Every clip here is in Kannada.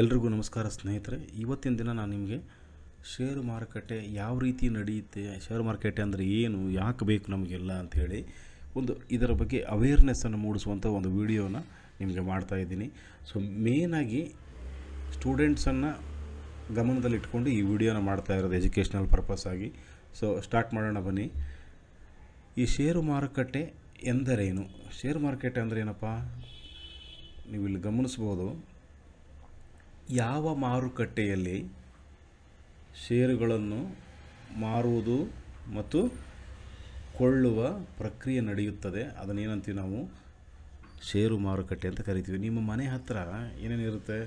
ಎಲ್ರಿಗೂ ನಮಸ್ಕಾರ ಸ್ನೇಹಿತರೆ ಇವತ್ತಿನ ದಿನ ನಾನು ನಿಮಗೆ ಷೇರು ಮಾರುಕಟ್ಟೆ ಯಾವ ರೀತಿ ನಡೆಯುತ್ತೆ ಷೇರು ಮಾರುಕಟ್ಟೆ ಅಂದರೆ ಏನು ಯಾಕೆ ಬೇಕು ನಮಗೆಲ್ಲ ಅಂಥೇಳಿ ಒಂದು ಇದರ ಬಗ್ಗೆ ಅವೇರ್ನೆಸ್ಸನ್ನು ಮೂಡಿಸುವಂಥ ಒಂದು ವಿಡಿಯೋನ ನಿಮಗೆ ಮಾಡ್ತಾ ಸೊ ಮೇನಾಗಿ ಸ್ಟೂಡೆಂಟ್ಸನ್ನು ಗಮನದಲ್ಲಿಟ್ಕೊಂಡು ಈ ವಿಡಿಯೋನ ಮಾಡ್ತಾ ಇರೋದು ಎಜುಕೇಷ್ನಲ್ ಪರ್ಪಸ್ ಆಗಿ ಸೊ ಸ್ಟಾರ್ಟ್ ಮಾಡೋಣ ಬನ್ನಿ ಈ ಷೇರು ಮಾರುಕಟ್ಟೆ ಎಂದರೇನು ಶೇರು ಮಾರುಕಟ್ಟೆ ಅಂದರೆ ಏನಪ್ಪ ನೀವು ಇಲ್ಲಿ ಗಮನಿಸ್ಬೋದು ಯಾವ ಮಾರುಕಟ್ಟೆಯಲ್ಲಿ ಷೇರುಗಳನ್ನು ಮಾರುವುದು ಮತ್ತು ಕೊಳ್ಳುವ ಪ್ರಕ್ರಿಯೆ ನಡೆಯುತ್ತದೆ ಅದನ್ನೇನಂತೀವಿ ನಾವು ಷೇರು ಮಾರುಕಟ್ಟೆ ಅಂತ ಕರಿತೀವಿ ನಿಮ್ಮ ಮನೆ ಹತ್ತಿರ ಏನೇನಿರುತ್ತೆ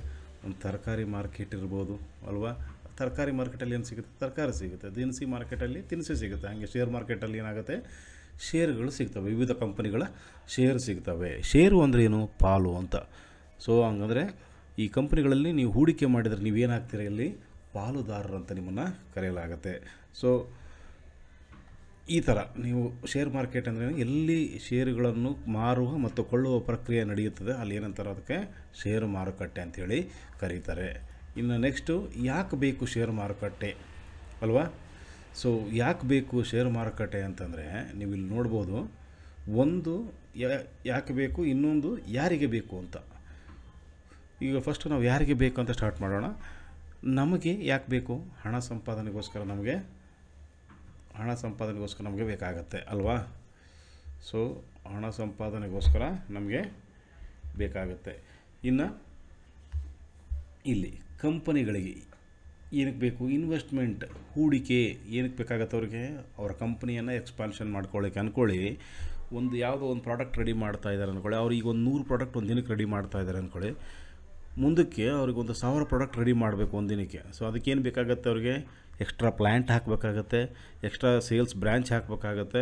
ಒಂದು ತರಕಾರಿ ಮಾರ್ಕೆಟ್ ಇರ್ಬೋದು ಅಲ್ವಾ ತರಕಾರಿ ಮಾರ್ಕೆಟಲ್ಲಿ ಏನು ಸಿಗುತ್ತೆ ತರಕಾರಿ ಸಿಗುತ್ತೆ ದಿನಸಿ ಮಾರ್ಕೆಟಲ್ಲಿ ತಿನಿಸಿ ಸಿಗುತ್ತೆ ಹಾಗೆ ಷೇರು ಮಾರ್ಕೆಟಲ್ಲಿ ಏನಾಗುತ್ತೆ ಷೇರುಗಳು ಸಿಗ್ತವೆ ವಿವಿಧ ಕಂಪನಿಗಳ ಷೇರು ಸಿಗ್ತವೆ ಷೇರು ಅಂದರೆ ಏನು ಪಾಲು ಅಂತ ಸೊ ಹಂಗಂದರೆ ಈ ಕಂಪ್ನಿಗಳಲ್ಲಿ ನೀವು ಹೂಡಿಕೆ ಮಾಡಿದರೆ ನೀವೇನಾಗ್ತೀರ ಇಲ್ಲಿ ಪಾಲುದಾರರು ಅಂತ ನಿಮ್ಮನ್ನು ಕರೆಯಲಾಗುತ್ತೆ ಸೊ ಈ ಥರ ನೀವು ಶೇರ್ ಮಾರ್ಕೆಟ್ ಅಂದರೆ ಎಲ್ಲಿ ಷೇರುಗಳನ್ನು ಮಾರುವ ಮತ್ತು ಕೊಳ್ಳುವ ಪ್ರಕ್ರಿಯೆ ನಡೆಯುತ್ತದೆ ಅಲ್ಲಿ ಏನಂತಾರೆ ಅದಕ್ಕೆ ಷೇರು ಮಾರುಕಟ್ಟೆ ಅಂಥೇಳಿ ಕರೀತಾರೆ ಇನ್ನು ನೆಕ್ಸ್ಟು ಯಾಕೆ ಬೇಕು ಷೇರು ಮಾರುಕಟ್ಟೆ ಅಲ್ವಾ ಸೊ ಯಾಕೆ ಬೇಕು ಷೇರು ಮಾರುಕಟ್ಟೆ ಅಂತಂದರೆ ನೀವು ಇಲ್ಲಿ ನೋಡ್ಬೋದು ಒಂದು ಯಾಕೆ ಬೇಕು ಇನ್ನೊಂದು ಯಾರಿಗೆ ಬೇಕು ಅಂತ ಈಗ ಫಸ್ಟ್ ನಾವು ಯಾರಿಗೆ ಬೇಕು ಅಂತ ಸ್ಟಾರ್ಟ್ ಮಾಡೋಣ ನಮಗೆ ಯಾಕೆ ಬೇಕು ಹಣ ಸಂಪಾದನೆಗೋಸ್ಕರ ನಮಗೆ ಹಣ ಸಂಪಾದನೆಗೋಸ್ಕರ ನಮಗೆ ಬೇಕಾಗತ್ತೆ ಅಲ್ವಾ ಸೊ ಹಣ ಸಂಪಾದನೆಗೋಸ್ಕರ ನಮಗೆ ಬೇಕಾಗುತ್ತೆ ಇನ್ನು ಇಲ್ಲಿ ಕಂಪನಿಗಳಿಗೆ ಏನಕ್ಕೆ ಬೇಕು ಇನ್ವೆಸ್ಟ್ಮೆಂಟ್ ಹೂಡಿಕೆ ಏನಕ್ಕೆ ಬೇಕಾಗತ್ತೆ ಅವ್ರಿಗೆ ಅವರ ಕಂಪ್ನಿಯನ್ನು ಎಕ್ಸ್ಪಾನ್ಷನ್ ಮಾಡ್ಕೊಳ್ಳಿಕ್ಕೆ ಅಂದ್ಕೊಳ್ಳಿ ಒಂದು ಯಾವುದೋ ಒಂದು ಪ್ರಾಡಕ್ಟ್ ರೆಡಿ ಮಾಡ್ತಾ ಇದ್ದಾರೆ ಅಂದ್ಕೊಳ್ಳಿ ಅವ್ರು ಈಗ ಒಂದು ನೂರು ಪ್ರಾಡಕ್ಟ್ ಒಂದು ದಿನಕ್ಕೆ ರೆಡಿ ಮಾಡ್ತಾ ಇದ್ದಾರೆ ಅಂದ್ಕೊಳ್ಳಿ ಮುಂದಕ್ಕೆ ಅವ್ರಿಗೆ ಒಂದು ಸಾವಿರ ಪ್ರಾಡಕ್ಟ್ ರೆಡಿ ಮಾಡಬೇಕು ಒಂದಿನಕ್ಕೆ ಸೊ ಅದಕ್ಕೇನು ಬೇಕಾಗುತ್ತೆ ಅವ್ರಿಗೆ ಎಕ್ಸ್ಟ್ರಾ ಪ್ಲ್ಯಾಂಟ್ ಹಾಕಬೇಕಾಗತ್ತೆ ಎಕ್ಸ್ಟ್ರಾ ಸೇಲ್ಸ್ ಬ್ರ್ಯಾಂಚ್ ಹಾಕಬೇಕಾಗತ್ತೆ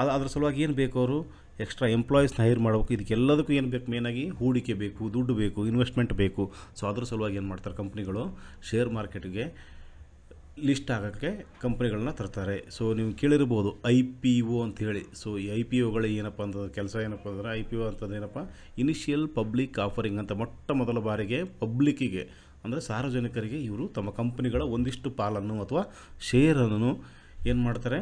ಅದು ಅದ್ರ ಸಲುವಾಗಿ ಏನು ಬೇಕು ಅವರು ಎಕ್ಸ್ಟ್ರಾ ಎಂಪ್ಲಾಯೀಸ್ನ ಹೈರ್ ಮಾಡಬೇಕು ಇದಕ್ಕೆಲ್ಲದಕ್ಕೂ ಏನು ಬೇಕು ಮೇನಾಗಿ ಹೂಡಿಕೆ ಬೇಕು ದುಡ್ಡು ಬೇಕು ಇನ್ವೆಸ್ಟ್ಮೆಂಟ್ ಬೇಕು ಸೊ ಅದ್ರ ಸಲುವಾಗಿ ಏನು ಮಾಡ್ತಾರೆ ಕಂಪ್ನಿಗಳು ಶೇರ್ ಮಾರ್ಕೆಟ್ಗೆ ಲಿಸ್ಟ್ ಆಗೋಕ್ಕೆ ಕಂಪ್ನಿಗಳನ್ನ ತರ್ತಾರೆ ಸೊ ನೀವು ಕೇಳಿರ್ಬೋದು ಐ ಪಿ ಒ ಅಂತ ಹೇಳಿ ಸೊ ಈ ಐ ಪಿ ಒಗಳು ಏನಪ್ಪ ಅಂತ ಕೆಲಸ ಏನಪ್ಪ ಅಂದರೆ ಐ ಪಿ ಒ ಅಂತಂದ್ರೆ ಏನಪ್ಪ ಇನಿಷಿಯಲ್ ಪಬ್ಲಿಕ್ ಆಫರಿಂಗ್ ಅಂತ ಮೊಟ್ಟ ಮೊದಲ ಬಾರಿಗೆ ಪಬ್ಲಿಕ್ಕಿಗೆ ಅಂದರೆ ಸಾರ್ವಜನಿಕರಿಗೆ ಇವರು ತಮ್ಮ ಕಂಪ್ನಿಗಳ ಒಂದಿಷ್ಟು ಪಾಲನ್ನು ಅಥವಾ ಶೇರನ್ನು ಏನು ಮಾಡ್ತಾರೆ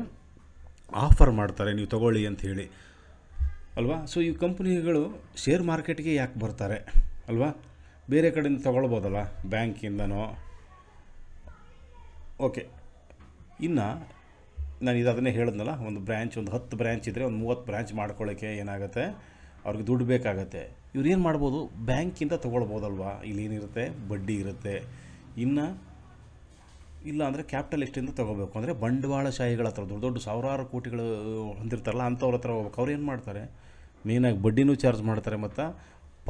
ಆಫರ್ ಮಾಡ್ತಾರೆ ನೀವು ತಗೊಳ್ಳಿ ಅಂತ ಹೇಳಿ ಅಲ್ವಾ ಸೊ ಈ ಕಂಪ್ನಿಗಳು ಶೇರ್ ಮಾರ್ಕೆಟ್ಗೆ ಯಾಕೆ ಬರ್ತಾರೆ ಅಲ್ವಾ ಬೇರೆ ಕಡೆಯಿಂದ ತೊಗೊಳ್ಬೋದಲ್ಲ ಬ್ಯಾಂಕಿಂದನೋ ಓಕೆ ಇನ್ನು ನಾನು ಇದು ಅದನ್ನೇ ಹೇಳಿದ್ನಲ್ಲ ಒಂದು ಬ್ರ್ಯಾಂಚ್ ಒಂದು ಹತ್ತು ಬ್ರ್ಯಾಂಚ್ ಇದ್ದರೆ ಒಂದು ಮೂವತ್ತು ಬ್ರ್ಯಾಂಚ್ ಮಾಡ್ಕೊಳ್ಳೋಕ್ಕೆ ಏನಾಗುತ್ತೆ ಅವ್ರಿಗೆ ದುಡ್ಡು ಬೇಕಾಗತ್ತೆ ಇವ್ರು ಏನು ಮಾಡ್ಬೋದು ಬ್ಯಾಂಕಿಂದ ತೊಗೊಳ್ಬೋದಲ್ವಾ ಇಲ್ಲಿ ಏನಿರುತ್ತೆ ಬಡ್ಡಿ ಇರುತ್ತೆ ಇನ್ನು ಇಲ್ಲ ಅಂದರೆ ಕ್ಯಾಪಿಟಲ್ ಎಷ್ಟಿಂದ ತೊಗೋಬೇಕು ಅಂದರೆ ಬಂಡವಾಳಶಾಹಿಗಳ ಹತ್ರ ದೊಡ್ಡ ದೊಡ್ಡ ಸಾವಿರಾರು ಕೋಟಿಗಳು ಹೊಂದಿರ್ತಾರಲ್ಲ ಅಂಥವ್ರ ಹತ್ರ ಹೋಗ್ಬೇಕು ಅವ್ರು ಏನು ಮಾಡ್ತಾರೆ ಮೇಯ್ನಾಗಿ ಬಡ್ಡಿನೂ ಚಾರ್ಜ್ ಮಾಡ್ತಾರೆ ಮತ್ತು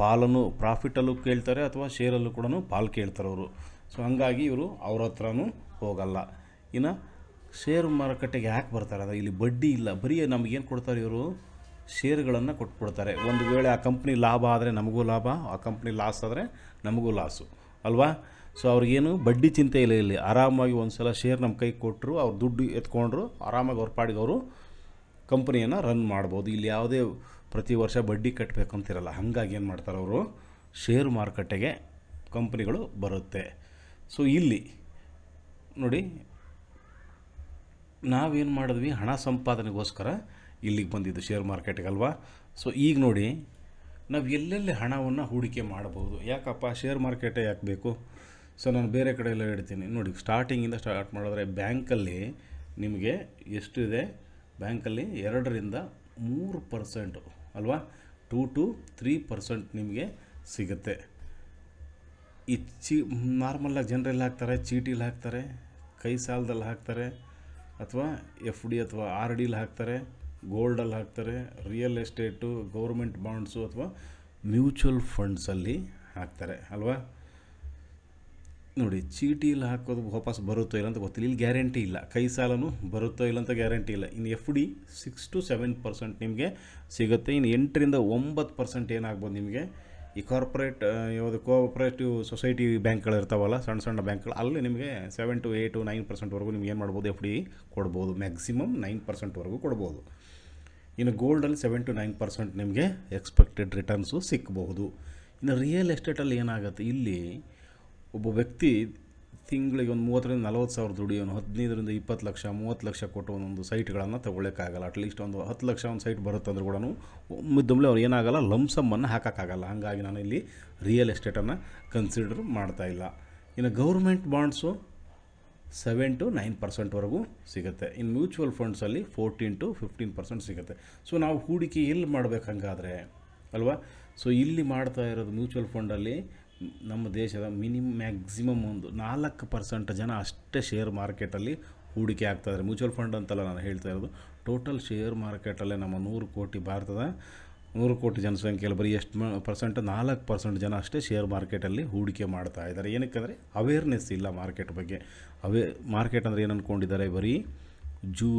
ಪಾಲನ್ನು ಪ್ರಾಫಿಟಲ್ಲೂ ಕೇಳ್ತಾರೆ ಅಥವಾ ಶೇರಲ್ಲೂ ಕೂಡ ಪಾಲು ಕೇಳ್ತಾರೆ ಅವರು ಸೊ ಹಾಗಾಗಿ ಇವರು ಅವ್ರ ಹತ್ರನೂ ಹೋಗಲ್ಲ ಇನ್ನು ಷೇರು ಮಾರುಕಟ್ಟೆಗೆ ಯಾಕೆ ಬರ್ತಾರೆ ಅಂದರೆ ಇಲ್ಲಿ ಬಡ್ಡಿ ಇಲ್ಲ ಬರೀ ನಮಗೇನು ಕೊಡ್ತಾರೆ ಇವರು ಷೇರುಗಳನ್ನು ಕೊಟ್ಬಿಡ್ತಾರೆ ಒಂದು ವೇಳೆ ಆ ಕಂಪ್ನಿ ಲಾಭ ಆದರೆ ನಮಗೂ ಲಾಭ ಆ ಕಂಪ್ನಿ ಲಾಸ್ ಆದರೆ ನಮಗೂ ಲಾಸು ಅಲ್ವಾ ಸೊ ಅವ್ರಿಗೇನು ಬಡ್ಡಿ ಚಿಂತೆ ಇಲ್ಲ ಇಲ್ಲಿ ಆರಾಮಾಗಿ ಒಂದು ಸಲ ಶೇರ್ ನಮ್ಮ ಕೈ ಕೊಟ್ಟರು ಅವ್ರು ದುಡ್ಡು ಎತ್ಕೊಂಡ್ರು ಆರಾಮಾಗಿ ಅವ್ರ ಪಾಡಿಗೆ ಅವರು ಕಂಪ್ನಿಯನ್ನು ರನ್ ಮಾಡ್ಬೋದು ಇಲ್ಲಿ ಯಾವುದೇ ಪ್ರತಿ ವರ್ಷ ಬಡ್ಡಿ ಕಟ್ಟಬೇಕು ಅಂತಿರಲ್ಲ ಹಾಗಾಗಿ ಏನು ಮಾಡ್ತಾರೆ ಅವರು ಶೇರು ಮಾರುಕಟ್ಟೆಗೆ ಕಂಪ್ನಿಗಳು ಬರುತ್ತೆ ಸೊ ಇಲ್ಲಿ ನೋಡಿ ನಾವೇನು ಮಾಡಿದ್ವಿ ಹಣ ಸಂಪಾದನೆಗೋಸ್ಕರ ಇಲ್ಲಿಗೆ ಬಂದಿದ್ದು ಶೇರ್ ಅಲ್ವಾ ಸೊ ಈಗ ನೋಡಿ ನಾವು ಎಲ್ಲೆಲ್ಲಿ ಹಣವನ್ನು ಹೂಡಿಕೆ ಮಾಡಬಹುದು ಯಾಕಪ್ಪ ಶೇರ್ ಮಾರ್ಕೆಟೇ ಯಾಕೆ ಬೇಕು ಸೊ ನಾನು ಬೇರೆ ಕಡೆ ಎಲ್ಲ ಹೇಳ್ತೀನಿ ನೋಡಿ ಸ್ಟಾರ್ಟಿಂಗಿಂದ ಸ್ಟಾರ್ಟ್ ಮಾಡಿದ್ರೆ ಬ್ಯಾಂಕಲ್ಲಿ ನಿಮಗೆ ಎಷ್ಟಿದೆ ಬ್ಯಾಂಕಲ್ಲಿ ಎರಡರಿಂದ ಮೂರು ಪರ್ಸೆಂಟು ಅಲ್ವಾ ಟೂ ಟು ತ್ರೀ ಪರ್ಸೆಂಟ್ ನಿಮಗೆ ಸಿಗುತ್ತೆ ಈ ಚೀ ನಾರ್ಮಲ್ಲಾಗಿ ಜನರೆಲ್ಲ ಹಾಕ್ತಾರೆ ಚೀಟಿಲಿ ಹಾಕ್ತಾರೆ ಕೈ ಸಾಲದಲ್ಲಿ ಹಾಕ್ತಾರೆ ಅಥವಾ ಎಫ್ ಡಿ ಅಥವಾ ಆರ್ ಡಿಲಿ ಹಾಕ್ತಾರೆ ಗೋಲ್ಡಲ್ಲಿ ಹಾಕ್ತಾರೆ ರಿಯಲ್ ಎಸ್ಟೇಟು ಗೌರ್ಮೆಂಟ್ ಬಾಂಡ್ಸು ಅಥವಾ ಮ್ಯೂಚುವಲ್ ಫಂಡ್ಸಲ್ಲಿ ಹಾಕ್ತಾರೆ ಅಲ್ವಾ ನೋಡಿ ಚೀಟಿಯಲ್ಲಿ ಹಾಕೋದು ವಾಪಸ್ ಬರುತ್ತೋ ಇಲ್ಲ ಅಂತ ಗೊತ್ತಿಲ್ಲ ಇಲ್ಲಿ ಗ್ಯಾರಂಟಿ ಇಲ್ಲ ಕೈ ಸಾಲನೂ ಬರುತ್ತೋ ಇಲ್ಲ ಅಂತ ಗ್ಯಾರಂಟಿ ಇಲ್ಲ ಇನ್ನು F D six to seven percent ನಿಮಗೆ ಸಿಗುತ್ತೆ ಇನ್ನು ಎಂಟರಿಂದ ಒಂಬತ್ತು ಪರ್ಸೆಂಟ್ ಏನಾಗ್ಬೋದು ನಿಮಗೆ ಈ ಕಾರ್ಪೊರೇಟ್ ಯಾವುದು ಕೋಆಪ್ರೇಟಿವ್ ಸೊಸೈಟಿ ಬ್ಯಾಂಕ್ಗಳು ಇರ್ತಾವಲ್ಲ ಸಣ್ಣ ಸಣ್ಣ ಬ್ಯಾಂಕ್ಗಳು ಅಲ್ಲಿ ನಿಮಗೆ ಸೆವೆನ್ ಟು ಏಯ್ಟು ನೈನ್ ಪರ್ಸೆಂಟ್ವರೆಗೂ ನಿಮ್ಗೆ ಏನು ಮಾಡ್ಬೋದು ಎಫ್ ಡಿ ಕೊಡ್ಬೋದು ಮ್ಯಾಕ್ಸಿಮಮ್ ನೈನ್ ಪರ್ಸೆಂಟ್ವರೆಗೂ ಕೊಡ್ಬೋದು ಇನ್ನು ಗೋಲ್ಡಲ್ಲಿ ಸೆವೆನ್ ಟು ನೈನ್ ಪರ್ಸೆಂಟ್ ನಿಮಗೆ ಎಕ್ಸ್ಪೆಕ್ಟೆಡ್ ರಿಟರ್ನ್ಸು ಸಿಕ್ಕಬಹುದು ಇನ್ನು ರಿಯಲ್ ಎಸ್ಟೇಟಲ್ಲಿ ಏನಾಗುತ್ತೆ ಇಲ್ಲಿ ಒಬ್ಬ ವ್ಯಕ್ತಿ ತಿಂಗಳಿಗೆ ಒಂದು ಮೂವತ್ತರಿಂದ ನಲವತ್ತು ಸಾವಿರ ದುಡಿಯೋನು ಹದಿನೈದರಿಂದ ಇಪ್ಪತ್ತು ಲಕ್ಷ ಮೂವತ್ತು ಲಕ್ಷ ಕೊಟ್ಟು ಒಂದೊಂದು ಸೈಟ್ಗಳನ್ನು ತೊಗೊಳಕ್ಕಾಗಲ್ಲ ಅಟ್ಲೀಸ್ಟ್ ಒಂದು ಹತ್ತು ಲಕ್ಷ ಒಂದು ಸೈಟ್ ಬರುತ್ತಂದ್ರೂ ಕೂಡ ಒಮ್ಮಿದ್ದೊಮ್ಮೆ ಅವ್ರು ಏನಾಗಲ್ಲ ಲಂಸಮ್ಮನ್ನು ಹಾಕೋಕ್ಕಾಗಲ್ಲ ಹಾಗಾಗಿ ನಾನು ಇಲ್ಲಿ ರಿಯಲ್ ಎಸ್ಟೇಟನ್ನು ಕನ್ಸಿಡರ್ ಇಲ್ಲ ಇನ್ನು government bonds seven to nine ಪರ್ಸೆಂಟ್ವರೆಗೂ ಸಿಗುತ್ತೆ ಇನ್ನು ಮ್ಯೂಚುವಲ್ ಫಂಡ್ಸಲ್ಲಿ ಫೋರ್ಟೀನ್ ಟು ಫಿಫ್ಟೀನ್ ಪರ್ಸೆಂಟ್ ಸಿಗುತ್ತೆ ಸೊ ನಾವು ಹೂಡಿಕೆ ಎಲ್ಲಿ ಮಾಡಬೇಕು ಹಾಗಾದ್ರೆ ಅಲ್ವಾ ಸೊ ಇಲ್ಲಿ ಮಾಡ್ತಾ ಇರೋದು ಮ್ಯೂಚುವಲ್ ಫಂಡಲ್ಲಿ ನಮ್ಮ ದೇಶದ ಮಿನಿಮ್ ಮ್ಯಾಕ್ಸಿಮಮ್ ಒಂದು ನಾಲ್ಕು ಪರ್ಸೆಂಟ್ ಜನ ಅಷ್ಟೇ ಶೇರ್ ಮಾರ್ಕೆಟಲ್ಲಿ ಹೂಡಿಕೆ ಆಗ್ತಾಯಿದ್ದಾರೆ ಮ್ಯೂಚುವಲ್ ಫಂಡ್ ಅಂತಲ್ಲ ನಾನು ಹೇಳ್ತಾ ಇರೋದು ಟೋಟಲ್ ಶೇರ್ ಮಾರ್ಕೆಟಲ್ಲೇ ನಮ್ಮ ನೂರು ಕೋಟಿ ಭಾರತದ ನೂರು ಕೋಟಿ ಜನಸಂಖ್ಯೆಯಲ್ಲಿ ಬರೀ ಎಷ್ಟು ಪರ್ಸೆಂಟ್ ನಾಲ್ಕು ಪರ್ಸೆಂಟ್ ಜನ ಅಷ್ಟೇ ಶೇರ್ ಮಾರ್ಕೆಟಲ್ಲಿ ಹೂಡಿಕೆ ಮಾಡ್ತಾ ಇದ್ದಾರೆ ಏನಕ್ಕಂದರೆ ಅವೇರ್ನೆಸ್ ಇಲ್ಲ ಮಾರ್ಕೆಟ್ ಬಗ್ಗೆ ಅವೇ ಮಾರ್ಕೆಟ್ ಅಂದರೆ ಏನು ಅಂದ್ಕೊಂಡಿದ್ದಾರೆ ಬರೀ ಜೂ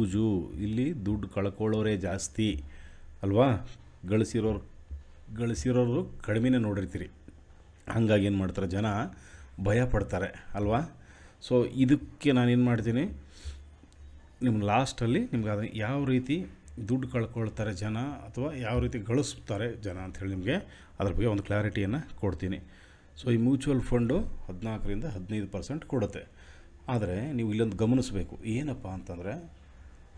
ಇಲ್ಲಿ ದುಡ್ಡು ಕಳ್ಕೊಳ್ಳೋರೇ ಜಾಸ್ತಿ ಅಲ್ವಾ ಗಳಿಸಿರೋರು ಗಳಿಸಿರೋರು ಕಡಿಮೆನೇ ನೋಡಿರ್ತೀರಿ ಹಂಗಾಗಿ ಏನು ಮಾಡ್ತಾರೆ ಜನ ಭಯ ಪಡ್ತಾರೆ ಅಲ್ವಾ ಸೊ ಇದಕ್ಕೆ ನಾನೇನು ಮಾಡ್ತೀನಿ ನಿಮ್ಮ ಲಾಸ್ಟಲ್ಲಿ ನಿಮ್ಗೆ ಅದನ್ನು ಯಾವ ರೀತಿ ದುಡ್ಡು ಕಳ್ಕೊಳ್ತಾರೆ ಜನ ಅಥವಾ ಯಾವ ರೀತಿ ಗಳಿಸ್ತಾರೆ ಜನ ಅಂಥೇಳಿ ನಿಮಗೆ ಅದ್ರ ಬಗ್ಗೆ ಒಂದು ಕ್ಲಾರಿಟಿಯನ್ನು ಕೊಡ್ತೀನಿ ಸೊ ಈ ಮ್ಯೂಚುವಲ್ ಫಂಡು ಹದಿನಾಲ್ಕರಿಂದ ಹದಿನೈದು ಪರ್ಸೆಂಟ್ ಕೊಡುತ್ತೆ ಆದರೆ ನೀವು ಇಲ್ಲೊಂದು ಗಮನಿಸಬೇಕು ಏನಪ್ಪ ಅಂತಂದರೆ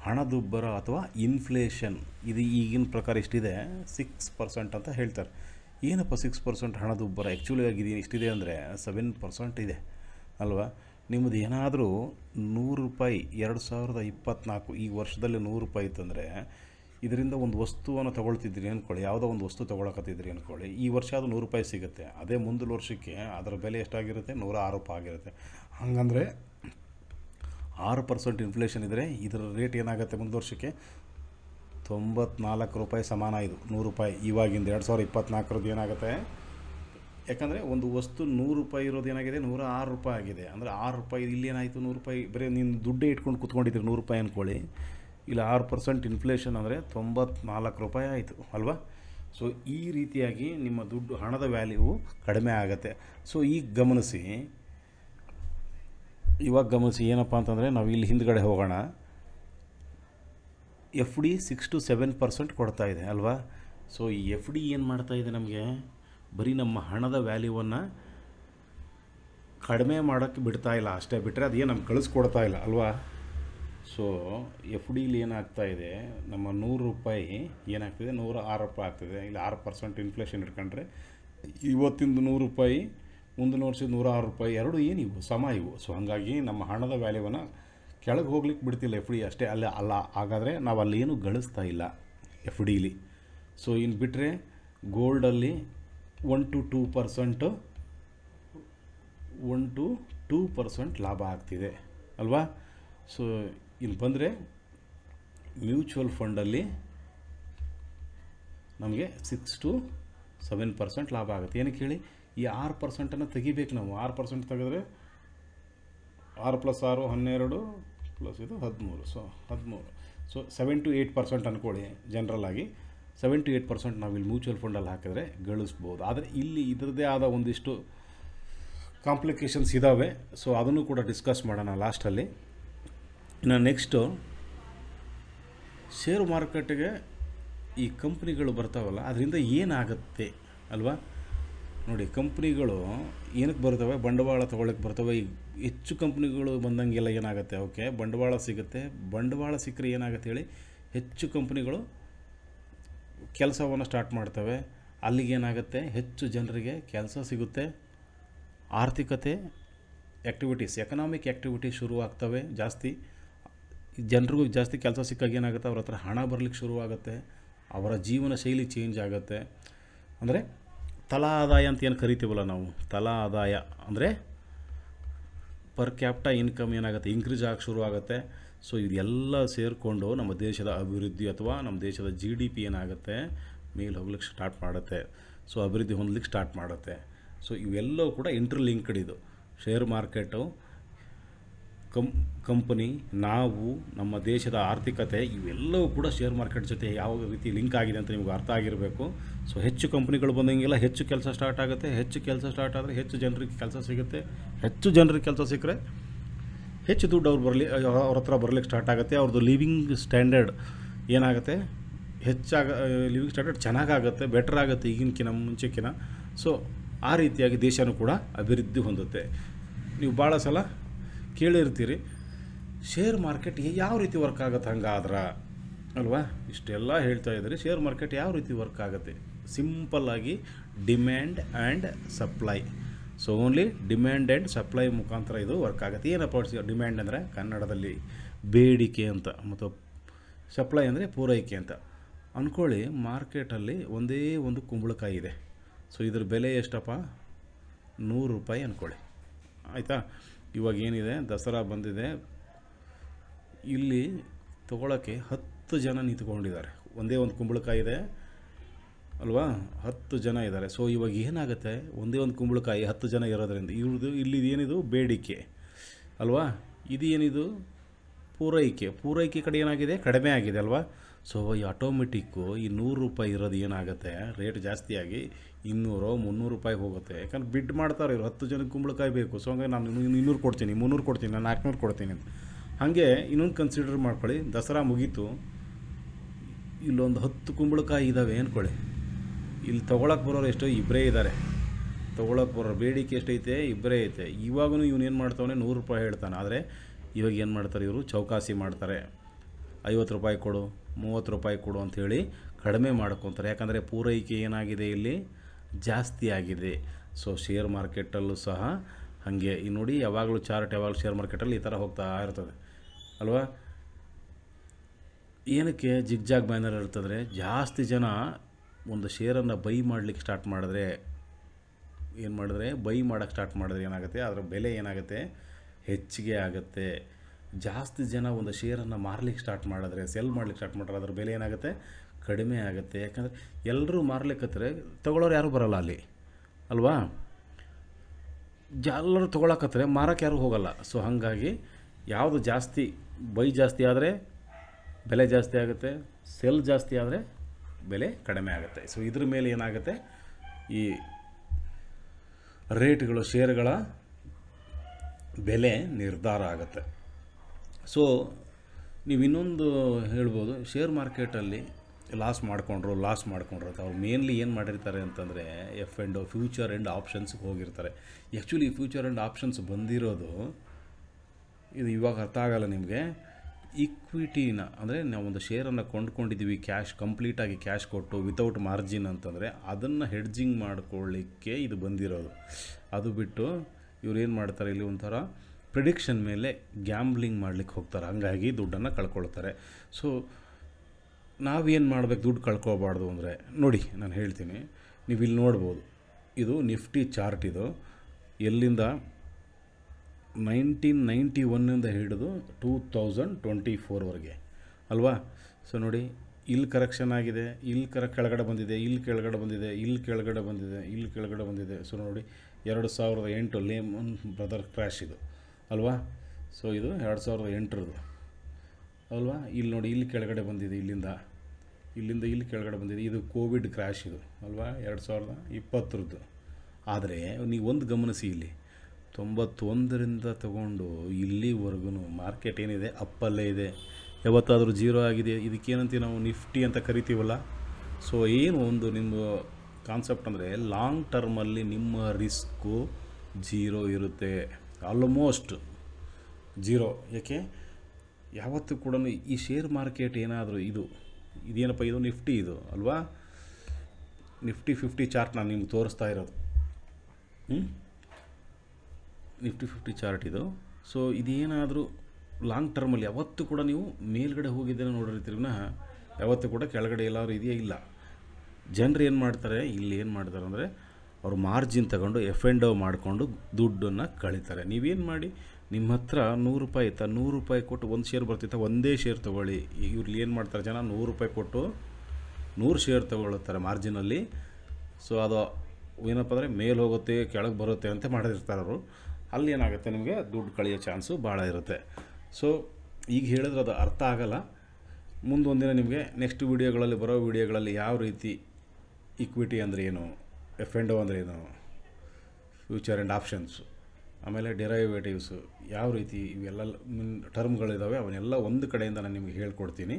ಹಣದುಬ್ಬರ ಅಥವಾ ಇನ್ಫ್ಲೇಷನ್ ಇದು ಈಗಿನ ಪ್ರಕಾರ ಇಷ್ಟಿದೆ ಸಿಕ್ಸ್ ಪರ್ಸೆಂಟ್ ಅಂತ ಹೇಳ್ತಾರೆ ಏನಪ್ಪ ಸಿಕ್ಸ್ ಪರ್ಸೆಂಟ್ ಹಣದುಬ್ಬರ ಆ್ಯಕ್ಚುಲಿ ಆಗಿದೆ ಇಷ್ಟಿದೆ ಅಂದರೆ ಸೆವೆನ್ ಪರ್ಸೆಂಟ್ ಇದೆ ಅಲ್ವಾ ನಿಮ್ಮದು ಏನಾದರೂ ನೂರು ರೂಪಾಯಿ ಎರಡು ಸಾವಿರದ ಇಪ್ಪತ್ತ್ನಾಲ್ಕು ಈ ವರ್ಷದಲ್ಲಿ ನೂರು ರೂಪಾಯಿ ಇತ್ತಂದರೆ ಇದರಿಂದ ಒಂದು ವಸ್ತುವನ್ನು ತೊಗೊಳ್ತಿದ್ರಿ ಅಂದ್ಕೊಳ್ಳಿ ಯಾವುದೋ ಒಂದು ವಸ್ತು ತೊಗೊಳಕತ್ತಿದ್ರಿ ಅಂದ್ಕೊಳ್ಳಿ ಈ ವರ್ಷ ಅದು ನೂರು ರೂಪಾಯಿ ಸಿಗುತ್ತೆ ಅದೇ ಮುಂದಿನ ವರ್ಷಕ್ಕೆ ಅದರ ಬೆಲೆ ಎಷ್ಟಾಗಿರುತ್ತೆ ನೂರ ಆರು ರೂಪಾಯಿ ಆಗಿರುತ್ತೆ ಹಾಗಂದರೆ ಆರು ಪರ್ಸೆಂಟ್ ಇನ್ಫ್ಲೇಷನ್ ಇದ್ದರೆ ಇದರ ರೇಟ್ ಏನಾಗುತ್ತೆ ಮುಂದಿನ ವರ್ಷಕ್ಕೆ ತೊಂಬತ್ನಾಲ್ಕು ರೂಪಾಯಿ ಸಮಾನ ಇದು ನೂರು ರೂಪಾಯಿ ಇವಾಗಿಂದ ಎರಡು ಸಾವಿರ ಇಪ್ಪತ್ತ್ನಾಲ್ಕರದ್ದು ಏನಾಗುತ್ತೆ ಯಾಕಂದರೆ ಒಂದು ವಸ್ತು ನೂರು ರೂಪಾಯಿ ಇರೋದು ಏನಾಗಿದೆ ನೂರ ಆರು ರೂಪಾಯಿ ಆಗಿದೆ ಅಂದರೆ ಆರು ರೂಪಾಯಿ ಇಲ್ಲಿ ಏನಾಯಿತು ನೂರು ರೂಪಾಯಿ ಬರೀ ನೀನು ದುಡ್ಡೇ ಇಟ್ಕೊಂಡು ಕೂತ್ಕೊಂಡಿದ್ರೆ ನೂರು ರೂಪಾಯಿ ಅಂದ್ಕೊಳ್ಳಿ ಇಲ್ಲ ಆರು ಪರ್ಸೆಂಟ್ ಇನ್ಫ್ಲೇಷನ್ ಅಂದರೆ ತೊಂಬತ್ನಾಲ್ಕು ರೂಪಾಯಿ ಆಯಿತು ಅಲ್ವಾ ಸೊ ಈ ರೀತಿಯಾಗಿ ನಿಮ್ಮ ದುಡ್ಡು ಹಣದ ವ್ಯಾಲ್ಯೂ ಕಡಿಮೆ ಆಗುತ್ತೆ ಸೊ ಈಗ ಗಮನಿಸಿ ಇವಾಗ ಗಮನಿಸಿ ಏನಪ್ಪ ಅಂತಂದರೆ ನಾವು ಇಲ್ಲಿ ಹಿಂದ್ಗಡೆ ಹೋಗೋಣ F D six to seven percent ಕೊಡ್ತಾ ಇದೆ ಅಲ್ವಾ ಸೊ ಈ ಎಫ್ ಡಿ ಏನು ಮಾಡ್ತಾ ಇದೆ ನಮಗೆ ಬರೀ ನಮ್ಮ ಹಣದ ವ್ಯಾಲ್ಯೂವನ್ನು ಕಡಿಮೆ ಮಾಡೋಕ್ಕೆ ಬಿಡ್ತಾ ಇಲ್ಲ ಅಷ್ಟೇ ಬಿಟ್ಟರೆ ಅದೇನು ನಮ್ಗೆ ಕಳಿಸ್ಕೊಡ್ತಾ ಇಲ್ಲ ಅಲ್ವಾ ಸೊ ಎಫ್ ಡಿಲಿ ಏನಾಗ್ತಾ ಇದೆ ನಮ್ಮ ನೂರು ರೂಪಾಯಿ ಏನಾಗ್ತಿದೆ ನೂರ ಆರು ರೂಪಾಯಿ ಆಗ್ತಿದೆ ಇಲ್ಲಿ ಆರು ಪರ್ಸೆಂಟ್ ಇನ್ಫ್ಲೇಷನ್ ಇಟ್ಕೊಂಡ್ರೆ ಇವತ್ತಿಂದು ನೂರು ರೂಪಾಯಿ ಮುಂದಿನ ವರ್ಷದ ನೂರ ಆರು ರೂಪಾಯಿ ಎರಡು ಏನು ಸಮ ಇವು ಸೊ ಹಾಗಾಗಿ ನಮ್ಮ ಹಣದ ವ್ಯಾಲ್ಯೂವನ್ನು ಕೆಳಗೆ ಹೋಗ್ಲಿಕ್ಕೆ ಬಿಡ್ತಿಲ್ಲ ಎಫ್ ಡಿ ಅಷ್ಟೇ ಅಲ್ಲ ಅಲ್ಲ ಹಾಗಾದರೆ ನಾವು ಅಲ್ಲೇನು ಗಳಿಸ್ತಾ ಇಲ್ಲ ಎಫ್ ಡಿಲಿ ಸೊ ಇನ್ನು ಬಿಟ್ಟರೆ ಗೋಲ್ಡಲ್ಲಿ one to two percent one to two percent ಲಾಭ ಆಗ್ತಿದೆ ಅಲ್ವಾ ಸೊ ಇಲ್ಲಿ ಬಂದರೆ ಮ್ಯೂಚುವಲ್ ಫಂಡಲ್ಲಿ ನಮಗೆ ಸಿಕ್ಸ್ ಟು ಸೆವೆನ್ ಪರ್ಸೆಂಟ್ ಲಾಭ ಆಗುತ್ತೆ ಏನಕ್ಕೆ ಹೇಳಿ ಈ ಆರು ಪರ್ಸೆಂಟನ್ನು ತೆಗಿಬೇಕು ನಾವು ಆರು ಪರ್ಸೆಂಟ್ ತೆಗೆದ್ರೆ ಆರು ಪ್ಲಸ್ ಆರು ಹನ್ನೆರಡು ಪ್ಲಸ್ ಇದು ಹದಿಮೂರು ಸೊ ಹದಿಮೂರು so seven to eight percent ಅಂದ್ಕೊಳ್ಳಿ ಜನರಲ್ ಆಗಿ ಸೆವೆನ್ ಟು ಏಯ್ಟ್ ಪರ್ಸೆಂಟ್ ನಾವು ಇಲ್ಲಿ ಮ್ಯೂಚುವಲ್ ಫಂಡಲ್ಲಿ ಹಾಕಿದ್ರೆ ಗಳಿಸ್ಬೋದು ಆದರೆ ಇಲ್ಲಿ ಇದರದೇ ಆದ ಒಂದಿಷ್ಟು ಕಾಂಪ್ಲಿಕೇಶನ್ಸ್ ಇದ್ದಾವೆ ಸೊ ಅದನ್ನು ಕೂಡ ಡಿಸ್ಕಸ್ ಮಾಡೋಣ ಲಾಸ್ಟಲ್ಲಿ ಇನ್ನು ನೆಕ್ಸ್ಟು ಷೇರು ಮಾರುಕಟ್ಟೆಗೆ ಈ ಕಂಪ್ನಿಗಳು ಬರ್ತಾವಲ್ಲ ಅದರಿಂದ ಏನಾಗುತ್ತೆ ಅಲ್ವಾ ನೋಡಿ ಕಂಪ್ನಿಗಳು ಏನಕ್ಕೆ ಬರ್ತವೆ ಬಂಡವಾಳ ತೊಗೊಳಕ್ಕೆ ಬರ್ತವೆ ಈ ಹೆಚ್ಚು ಕಂಪ್ನಿಗಳು ಬಂದಂಗೆಲ್ಲ ಏನಾಗುತ್ತೆ ಓಕೆ ಬಂಡವಾಳ ಸಿಗುತ್ತೆ ಬಂಡವಾಳ ಸಿಕ್ಕರೆ ಏನಾಗುತ್ತೆ ಹೇಳಿ ಹೆಚ್ಚು ಕಂಪ್ನಿಗಳು ಕೆಲಸವನ್ನು ಸ್ಟಾರ್ಟ್ ಮಾಡ್ತವೆ ಅಲ್ಲಿಗೇನಾಗುತ್ತೆ ಹೆಚ್ಚು ಜನರಿಗೆ ಕೆಲಸ ಸಿಗುತ್ತೆ ಆರ್ಥಿಕತೆ ಆ್ಯಕ್ಟಿವಿಟೀಸ್ ಎಕನಾಮಿಕ್ ಆ್ಯಕ್ಟಿವಿಟೀಸ್ ಶುರು ಆಗ್ತವೆ ಜಾಸ್ತಿ ಜನರಿಗೂ ಜಾಸ್ತಿ ಕೆಲಸ ಸಿಕ್ಕಾಗ ಏನಾಗುತ್ತೆ ಅವ್ರ ಹತ್ರ ಹಣ ಬರಲಿಕ್ಕೆ ಶುರುವಾಗುತ್ತೆ ಅವರ ಜೀವನ ಶೈಲಿ ಚೇಂಜ್ ಆಗುತ್ತೆ ಅಂದರೆ ತಲಾ ಆದಾಯ ಅಂತ ಏನು ಕರಿತೀವಲ್ಲ ನಾವು ತಲಾ ಆದಾಯ ಅಂದರೆ ಪರ್ ಕ್ಯಾಪ್ಟ ಇನ್ಕಮ್ ಏನಾಗುತ್ತೆ ಇನ್ಕ್ರೀಸ್ ಶುರು ಆಗುತ್ತೆ ಸೊ ಇದೆಲ್ಲ ಸೇರಿಕೊಂಡು ನಮ್ಮ ದೇಶದ ಅಭಿವೃದ್ಧಿ ಅಥವಾ ನಮ್ಮ ದೇಶದ ಜಿ ಡಿ ಪಿ ಏನಾಗುತ್ತೆ ಮೇಲೆ ಹೋಗ್ಲಿಕ್ಕೆ ಸ್ಟಾರ್ಟ್ ಮಾಡುತ್ತೆ ಸೊ ಅಭಿವೃದ್ಧಿ ಹೊಂದಲಿಕ್ಕೆ ಸ್ಟಾರ್ಟ್ ಮಾಡುತ್ತೆ ಸೊ ಇವೆಲ್ಲವೂ ಕೂಡ ಲಿಂಕ್ಡ್ ಇದು ಶೇರ್ ಮಾರ್ಕೆಟು ಕಂ ಕಂಪನಿ ನಾವು ನಮ್ಮ ದೇಶದ ಆರ್ಥಿಕತೆ ಇವೆಲ್ಲವೂ ಕೂಡ ಶೇರ್ ಮಾರ್ಕೆಟ್ ಜೊತೆ ಯಾವ ರೀತಿ ಲಿಂಕ್ ಆಗಿದೆ ಅಂತ ನಿಮ್ಗೆ ಅರ್ಥ ಆಗಿರಬೇಕು ಸೊ ಹೆಚ್ಚು ಕಂಪ್ನಿಗಳು ಬಂದಂಗೆಲ್ಲ ಹೆಚ್ಚು ಕೆಲಸ ಸ್ಟಾರ್ಟ್ ಆಗುತ್ತೆ ಹೆಚ್ಚು ಕೆಲಸ ಸ್ಟಾರ್ಟ್ ಆದರೆ ಹೆಚ್ಚು ಜನರಿಗೆ ಕೆಲಸ ಸಿಗುತ್ತೆ ಹೆಚ್ಚು ಜನರಿಗೆ ಕೆಲಸ ಸಿಕ್ಕರೆ ಹೆಚ್ಚು ದುಡ್ಡು ಅವ್ರು ಬರಲಿ ಅವ್ರ ಹತ್ರ ಬರಲಿಕ್ಕೆ ಸ್ಟಾರ್ಟ್ ಆಗುತ್ತೆ ಅವ್ರದ್ದು ಲಿವಿಂಗ್ ಸ್ಟ್ಯಾಂಡರ್ಡ್ ಏನಾಗುತ್ತೆ ಹೆಚ್ಚಾಗ ಲಿವಿಂಗ್ ಸ್ಟ್ಯಾಂಡರ್ಡ್ ಚೆನ್ನಾಗಾಗುತ್ತೆ ಬೆಟರ್ ಆಗುತ್ತೆ ಈಗಿನಕಿನ ಮುಂಚೆಕಿನ ಸೊ ಆ ರೀತಿಯಾಗಿ ದೇಶನೂ ಕೂಡ ಅಭಿವೃದ್ಧಿ ಹೊಂದುತ್ತೆ ನೀವು ಭಾಳ ಸಲ ಕೇಳಿರ್ತೀರಿ ಶೇರ್ ಮಾರ್ಕೆಟ್ ಯಾವ ರೀತಿ ವರ್ಕ್ ಆಗುತ್ತೆ ಆದ್ರೆ ಅಲ್ವಾ ಇಷ್ಟೆಲ್ಲ ಹೇಳ್ತಾ ಇದ್ದಾರೆ ಶೇರ್ ಮಾರ್ಕೆಟ್ ಯಾವ ರೀತಿ ವರ್ಕ್ ಆಗುತ್ತೆ ಸಿಂಪಲ್ಲಾಗಿ demand and supply so only demand and supply ಮುಖಾಂತರ ಇದು ವರ್ಕ್ ಆಗುತ್ತೆ ಏನಪ್ಪ ಡಿಮ್ಯಾಂಡ್ ಅಂದರೆ ಕನ್ನಡದಲ್ಲಿ ಬೇಡಿಕೆ ಅಂತ ಮತ್ತು ಸಪ್ಲೈ ಅಂದರೆ ಪೂರೈಕೆ ಅಂತ ಅಂದ್ಕೊಳ್ಳಿ ಮಾರ್ಕೆಟಲ್ಲಿ ಒಂದೇ ಒಂದು ಕುಂಬಳಕಾಯಿ ಇದೆ ಸೊ ಇದ್ರ ಬೆಲೆ ಎಷ್ಟಪ್ಪ ನೂರು ರೂಪಾಯಿ ಅಂದ್ಕೊಳ್ಳಿ ಆಯಿತಾ ಇವಾಗ ಏನಿದೆ ದಸರಾ ಬಂದಿದೆ ಇಲ್ಲಿ ತಗೊಳ್ಳೋಕ್ಕೆ ಹತ್ತು ಜನ ನಿಂತ್ಕೊಂಡಿದ್ದಾರೆ ಒಂದೇ ಒಂದು ಕುಂಬಳಕಾಯಿ ಇದೆ ಅಲ್ವಾ ಹತ್ತು ಜನ ಇದ್ದಾರೆ ಸೊ ಇವಾಗ ಏನಾಗುತ್ತೆ ಒಂದೇ ಒಂದು ಕುಂಬಳಕಾಯಿ ಹತ್ತು ಜನ ಇರೋದ್ರಿಂದ ಇವ್ರದ್ದು ಇಲ್ಲಿ ಏನಿದು ಬೇಡಿಕೆ ಅಲ್ವಾ ಇದು ಏನಿದು ಪೂರೈಕೆ ಪೂರೈಕೆ ಕಡೆ ಏನಾಗಿದೆ ಕಡಿಮೆ ಆಗಿದೆ ಅಲ್ವಾ ಸೊ ಈ ಆಟೋಮೆಟಿಕ್ಕು ಈ ನೂರು ರೂಪಾಯಿ ಇರೋದು ಏನಾಗುತ್ತೆ ರೇಟ್ ಜಾಸ್ತಿಯಾಗಿ ಇನ್ನೂರು ಮುನ್ನೂರು ರೂಪಾಯಿ ಹೋಗುತ್ತೆ ಯಾಕಂದ್ರೆ ಬಿಡ್ ಮಾಡ್ತಾರೆ ಇವ್ರು ಹತ್ತು ಜನಕ್ಕೆ ಕುಂಬಳಕಾಯಿ ಬೇಕು ಸೊ ಹಾಗೆ ನಾನು ಇನ್ನೂರು ಕೊಡ್ತೀನಿ ಮುನ್ನೂರು ಕೊಡ್ತೀನಿ ನಾನು ನಾಲ್ಕುನೂರು ಕೊಡ್ತೀನಿ ಹಾಗೆ ಇನ್ನೊಂದು ಕನ್ಸಿಡರ್ ಮಾಡ್ಕೊಳ್ಳಿ ದಸರಾ ಮುಗೀತು ಇಲ್ಲೊಂದು ಹತ್ತು ಕುಂಬಳಕಾಯಿ ಇದ್ದಾವೆ ಅಂದ್ಕೊಳ್ಳಿ ಇಲ್ಲಿ ತೊಗೊಳಕ್ಕೆ ಬರೋರು ಎಷ್ಟೋ ಇಬ್ಬರೇ ಇದ್ದಾರೆ ತೊಗೊಳಕ್ಕೆ ಬರೋರು ಬೇಡಿಕೆ ಎಷ್ಟೈತೆ ಇಬ್ಬರೇ ಐತೆ ಇವಾಗೂ ಇವನು ಏನು ಮಾಡ್ತಾವನೆ ನೂರು ರೂಪಾಯಿ ಹೇಳ್ತಾನೆ ಆದರೆ ಇವಾಗ ಏನು ಮಾಡ್ತಾರೆ ಇವರು ಚೌಕಾಸಿ ಮಾಡ್ತಾರೆ ಐವತ್ತು ರೂಪಾಯಿ ಕೊಡು ಮೂವತ್ತು ರೂಪಾಯಿ ಕೊಡು ಅಂಥೇಳಿ ಕಡಿಮೆ ಮಾಡ್ಕೊತಾರೆ ಯಾಕಂದರೆ ಪೂರೈಕೆ ಏನಾಗಿದೆ ಇಲ್ಲಿ ಜಾಸ್ತಿ ಆಗಿದೆ ಸೊ ಶೇರ್ ಮಾರ್ಕೆಟಲ್ಲೂ ಸಹ ಹಾಗೆ ಈ ನೋಡಿ ಯಾವಾಗಲೂ ಚಾರ್ಟ್ ಯಾವಾಗಲೂ ಶೇರ್ ಮಾರ್ಕೆಟಲ್ಲಿ ಈ ಥರ ಹೋಗ್ತಾ ಇರ್ತದೆ ಅಲ್ವಾ ಏನಕ್ಕೆ ಜಾಗ್ ಬ್ಯಾನರ್ ಇರ್ತದ್ರೆ ಜಾಸ್ತಿ ಜನ ಒಂದು ಶೇರನ್ನು ಬೈ ಮಾಡಲಿಕ್ಕೆ ಸ್ಟಾರ್ಟ್ ಮಾಡಿದ್ರೆ ಏನು ಮಾಡಿದ್ರೆ ಬೈ ಮಾಡೋಕ್ಕೆ ಸ್ಟಾರ್ಟ್ ಮಾಡಿದ್ರೆ ಏನಾಗುತ್ತೆ ಅದರ ಬೆಲೆ ಏನಾಗುತ್ತೆ ಹೆಚ್ಚಿಗೆ ಆಗುತ್ತೆ ಜಾಸ್ತಿ ಜನ ಒಂದು ಶೇರನ್ನು ಮಾರ್ಲಿಕ್ಕೆ ಸ್ಟಾರ್ಟ್ ಮಾಡಿದ್ರೆ ಸೆಲ್ ಮಾಡ್ಲಿಕ್ಕೆ ಸ್ಟಾರ್ಟ್ ಮಾಡಿದ್ರೆ ಅದ್ರ ಬೆಲೆ ಏನಾಗುತ್ತೆ ಕಡಿಮೆ ಆಗುತ್ತೆ ಯಾಕಂದರೆ ಎಲ್ಲರೂ ಮಾರ್ಲಿಕ್ಕತ್ತರೆ ತೊಗೊಳೋರು ಯಾರೂ ಬರೋಲ್ಲ ಅಲ್ಲಿ ಅಲ್ವಾ ಎಲ್ಲರೂ ತೊಗೊಳಕತ್ತರೆ ಮಾರಕ್ಕೆ ಯಾರೂ ಹೋಗಲ್ಲ ಸೊ ಹಾಗಾಗಿ ಯಾವುದು ಜಾಸ್ತಿ ಬೈ ಜಾಸ್ತಿ ಆದರೆ ಬೆಲೆ ಜಾಸ್ತಿ ಆಗುತ್ತೆ ಸೆಲ್ ಜಾಸ್ತಿ ಆದರೆ ಬೆಲೆ ಕಡಿಮೆ ಆಗುತ್ತೆ ಸೊ ಇದ್ರ ಮೇಲೆ ಏನಾಗುತ್ತೆ ಈ ರೇಟ್ಗಳು ಷೇರುಗಳ ಬೆಲೆ ನಿರ್ಧಾರ ಆಗುತ್ತೆ ಸೊ ನೀವು ಇನ್ನೊಂದು ಹೇಳ್ಬೋದು ಶೇರ್ ಮಾರ್ಕೆಟಲ್ಲಿ ಲಾಸ್ ಮಾಡಿಕೊಂಡ್ರು ಲಾಸ್ ಮಾಡಿಕೊಂಡ್ರು ಅಂತ ಅವ್ರು ಮೇನ್ಲಿ ಏನು ಮಾಡಿರ್ತಾರೆ ಅಂತಂದರೆ ಎಫ್ ಆ್ಯಂಡ್ ಫ್ಯೂಚರ್ ಆ್ಯಂಡ್ ಆಪ್ಷನ್ಸ್ಗೆ ಹೋಗಿರ್ತಾರೆ ಆ್ಯಕ್ಚುಲಿ ಫ್ಯೂಚರ್ ಆ್ಯಂಡ್ ಆಪ್ಷನ್ಸ್ ಬಂದಿರೋದು ಇದು ಇವಾಗ ಅರ್ಥ ಆಗಲ್ಲ ನಿಮಗೆ ಈಕ್ವಿಟಿನ ಅಂದರೆ ನಾವೊಂದು ಶೇರನ್ನು ಕೊಂಡ್ಕೊಂಡಿದ್ದೀವಿ ಕ್ಯಾಶ್ ಕಂಪ್ಲೀಟಾಗಿ ಕ್ಯಾಶ್ ಕೊಟ್ಟು ವಿತೌಟ್ ಮಾರ್ಜಿನ್ ಅಂತಂದರೆ ಅದನ್ನು ಹೆಡ್ಜಿಂಗ್ ಮಾಡ್ಕೊಳ್ಳಿಕ್ಕೆ ಇದು ಬಂದಿರೋದು ಅದು ಬಿಟ್ಟು ಇವ್ರು ಏನು ಮಾಡ್ತಾರೆ ಇಲ್ಲಿ ಒಂಥರ ಪ್ರಿಡಿಕ್ಷನ್ ಮೇಲೆ ಗ್ಯಾಂಬ್ಲಿಂಗ್ ಮಾಡಲಿಕ್ಕೆ ಹೋಗ್ತಾರೆ ಹಂಗಾಗಿ ದುಡ್ಡನ್ನು ಕಳ್ಕೊಳ್ತಾರೆ ಸೊ ನಾವೇನು ಮಾಡಬೇಕು ದುಡ್ಡು ಕಳ್ಕೊಬಾರ್ದು ಅಂದರೆ ನೋಡಿ ನಾನು ಹೇಳ್ತೀನಿ ನೀವು ಇಲ್ಲಿ ನೋಡ್ಬೋದು ಇದು ನಿಫ್ಟಿ ಚಾರ್ಟ್ ಇದು ಎಲ್ಲಿಂದ ನೈನ್ಟೀನ್ ನೈಂಟಿ ಒನ್ನಿಂದ ಹಿಡಿದು ಟೂ ತೌಸಂಡ್ ಟ್ವೆಂಟಿ ಫೋರ್ವರೆಗೆ ಅಲ್ವಾ ಸೊ ನೋಡಿ ಇಲ್ಲಿ ಕರೆಕ್ಷನ್ ಆಗಿದೆ ಇಲ್ಲಿ ಕರ ಕೆಳಗಡೆ ಬಂದಿದೆ ಇಲ್ಲಿ ಕೆಳಗಡೆ ಬಂದಿದೆ ಇಲ್ಲಿ ಕೆಳಗಡೆ ಬಂದಿದೆ ಇಲ್ಲಿ ಕೆಳಗಡೆ ಬಂದಿದೆ ಸೊ ನೋಡಿ ಎರಡು ಸಾವಿರದ ಎಂಟು ಲೇಮನ್ ಬ್ರದರ್ ಕ್ರ್ಯಾಶ್ ಇದು ಅಲ್ವಾ ಸೊ ಇದು ಎರಡು ಸಾವಿರದ ಎಂಟರದು ಅಲ್ವಾ ಇಲ್ಲಿ ನೋಡಿ ಇಲ್ಲಿ ಕೆಳಗಡೆ ಬಂದಿದೆ ಇಲ್ಲಿಂದ ಇಲ್ಲಿಂದ ಇಲ್ಲಿ ಕೆಳಗಡೆ ಬಂದಿದೆ ಇದು ಕೋವಿಡ್ ಕ್ರ್ಯಾಶ್ ಇದು ಅಲ್ವಾ ಎರಡು ಸಾವಿರದ ಇಪ್ಪತ್ತರದ್ದು ಆದರೆ ನೀವು ಒಂದು ಗಮನಿಸಿ ಇಲ್ಲಿ ತೊಂಬತ್ತೊಂದರಿಂದ ತಗೊಂಡು ಇಲ್ಲಿವರೆಗೂ ಮಾರ್ಕೆಟ್ ಏನಿದೆ ಅಪ್ಪಲ್ಲೇ ಇದೆ ಯಾವತ್ತಾದರೂ ಜೀರೋ ಆಗಿದೆ ಇದಕ್ಕೇನಂತೀವಿ ನಾವು ನಿಫ್ಟಿ ಅಂತ ಕರಿತೀವಲ್ಲ ಸೊ ಏನು ಒಂದು ನಿಮ್ಮ ಕಾನ್ಸೆಪ್ಟ್ ಅಂದರೆ ಲಾಂಗ್ ಟರ್ಮಲ್ಲಿ ನಿಮ್ಮ ರಿಸ್ಕು ಜೀರೋ ಇರುತ್ತೆ ಆಲ್ಮೋಸ್ಟ್ ಜೀರೋ ಯಾಕೆ ಯಾವತ್ತೂ ಕೂಡ ಈ ಶೇರ್ ಮಾರ್ಕೆಟ್ ಏನಾದರೂ ಇದು ಇದೇನಪ್ಪ ಇದು ನಿಫ್ಟಿ ಇದು ಅಲ್ವಾ ನಿಫ್ಟಿ ಫಿಫ್ಟಿ ಚಾರ್ಟ್ ನಾನು ನಿಮ್ಗೆ ತೋರಿಸ್ತಾ ಇರೋದು ನಿಫ್ಟಿ ಫಿಫ್ಟಿ ಚಾರ್ಟ್ ಇದು ಸೊ ಇದೇನಾದರೂ ಲಾಂಗ್ ಟರ್ಮಲ್ಲಿ ಯಾವತ್ತೂ ಕೂಡ ನೀವು ಮೇಲ್ಗಡೆ ಹೋಗಿದ್ದೇನೆ ನೋಡಿರ್ತೀರಿ ಯಾವತ್ತೂ ಕೂಡ ಕೆಳಗಡೆ ಎಲ್ಲರೂ ಇದೆಯೇ ಇಲ್ಲ ಜನರು ಏನು ಮಾಡ್ತಾರೆ ಇಲ್ಲಿ ಏನು ಮಾಡ್ತಾರೆ ಅಂದರೆ ಅವರು ಮಾರ್ಜಿನ್ ತಗೊಂಡು ಎಫ್ ಆ್ಯಂಡ್ ಓ ಮಾಡಿಕೊಂಡು ದುಡ್ಡನ್ನು ಕಳೀತಾರೆ ನೀವೇನು ಮಾಡಿ ನಿಮ್ಮ ಹತ್ರ ನೂರು ರೂಪಾಯಿ ಇತ್ತ ನೂರು ರೂಪಾಯಿ ಕೊಟ್ಟು ಒಂದು ಶೇರ್ ಬರ್ತಿತ್ತ ಒಂದೇ ಶೇರ್ ತೊಗೊಳ್ಳಿ ಇವ್ರಲ್ಲಿ ಏನು ಮಾಡ್ತಾರೆ ಜನ ನೂರು ರೂಪಾಯಿ ಕೊಟ್ಟು ನೂರು ಶೇರ್ ತೊಗೊಳ್ತಾರೆ ಮಾರ್ಜಿನಲ್ಲಿ ಸೊ ಅದು ಏನಪ್ಪ ಅಂದರೆ ಮೇಲೆ ಹೋಗುತ್ತೆ ಕೆಳಗೆ ಬರುತ್ತೆ ಅಂತ ಮಾಡಿರ್ತಾರೆ ಅವರು ಅಲ್ಲಿ ಏನಾಗುತ್ತೆ ನಿಮಗೆ ದುಡ್ಡು ಕಳೆಯೋ ಚಾನ್ಸು ಭಾಳ ಇರುತ್ತೆ ಸೊ ಈಗ ಹೇಳಿದ್ರೆ ಅದು ಅರ್ಥ ಆಗಲ್ಲ ಮುಂದೊಂದಿನ ನಿಮಗೆ ನೆಕ್ಸ್ಟ್ ವೀಡಿಯೋಗಳಲ್ಲಿ ಬರೋ ವೀಡಿಯೋಗಳಲ್ಲಿ ಯಾವ ರೀತಿ ಇಕ್ವಿಟಿ ಅಂದರೆ ಏನು ಎಫ್ ಎಂಡ್ ಅಂದರೆ ಏನು ಫ್ಯೂಚರ್ ಆ್ಯಂಡ್ ಆಪ್ಷನ್ಸು ಆಮೇಲೆ ಡೆರೈವೇಟಿವ್ಸು ಯಾವ ರೀತಿ ಇವೆಲ್ಲ ಟರ್ಮ್ಗಳಿದ್ದಾವೆ ಅವನ್ನೆಲ್ಲ ಒಂದು ಕಡೆಯಿಂದ ನಾನು ನಿಮಗೆ ಹೇಳ್ಕೊಡ್ತೀನಿ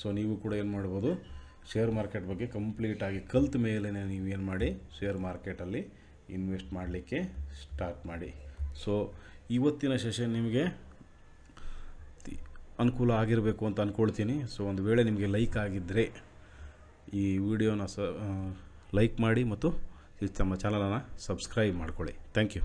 ಸೊ ನೀವು ಕೂಡ ಏನು ಮಾಡ್ಬೋದು ಶೇರ್ ಮಾರ್ಕೆಟ್ ಬಗ್ಗೆ ಕಂಪ್ಲೀಟಾಗಿ ಕಲ್ತ ಮೇಲೆ ನೀವು ಏನು ಮಾಡಿ ಶೇರ್ ಮಾರ್ಕೆಟಲ್ಲಿ ಇನ್ವೆಸ್ಟ್ ಮಾಡಲಿಕ್ಕೆ ಸ್ಟಾರ್ಟ್ ಮಾಡಿ ಸೊ ಇವತ್ತಿನ ಸೆಷನ್ ನಿಮಗೆ ಅನುಕೂಲ ಆಗಿರಬೇಕು ಅಂತ ಅಂದ್ಕೊಳ್ತೀನಿ ಸೊ ಒಂದು ವೇಳೆ ನಿಮಗೆ ಲೈಕ್ ಆಗಿದ್ದರೆ ಈ ವಿಡಿಯೋನ ಸ ಲೈಕ್ ಮಾಡಿ ಮತ್ತು ಇದು ನಮ್ಮ ಚಾನಲನ್ನು ಸಬ್ಸ್ಕ್ರೈಬ್ ಮಾಡ್ಕೊಳ್ಳಿ ಥ್ಯಾಂಕ್ ಯು